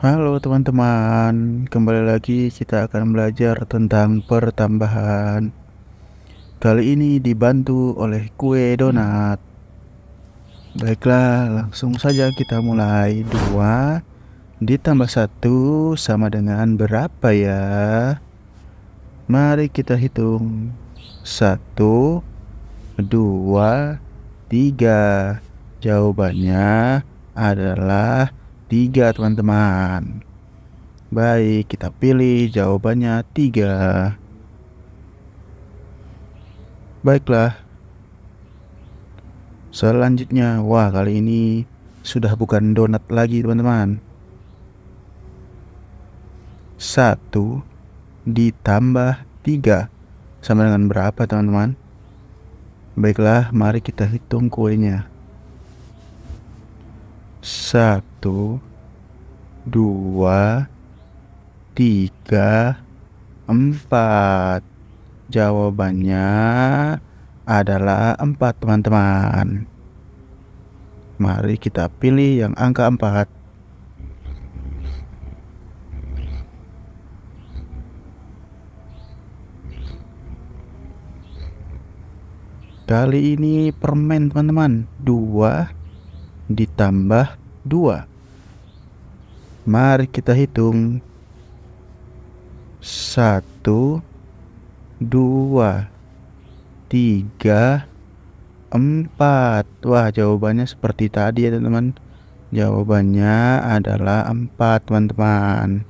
Halo teman-teman, kembali lagi kita akan belajar tentang pertambahan. Kali ini dibantu oleh kue donat. Baiklah, langsung saja kita mulai. 2 ditambah 1 sama dengan berapa ya? Mari kita hitung. 1 2 3 Jawabannya adalah tiga teman-teman Baik kita pilih jawabannya tiga Baiklah Selanjutnya Wah kali ini sudah bukan donat lagi teman-teman Satu ditambah tiga sama dengan berapa teman-teman? Baiklah, mari kita hitung kuenya. Satu dua, tiga, empat. Jawabannya adalah empat teman-teman. Mari kita pilih yang angka empat. Kali ini permen teman-teman 2 ditambah 2 Mari kita hitung. Satu, dua, tiga, empat. Wah, jawabannya seperti tadi ya teman-teman. Jawabannya adalah empat teman-teman.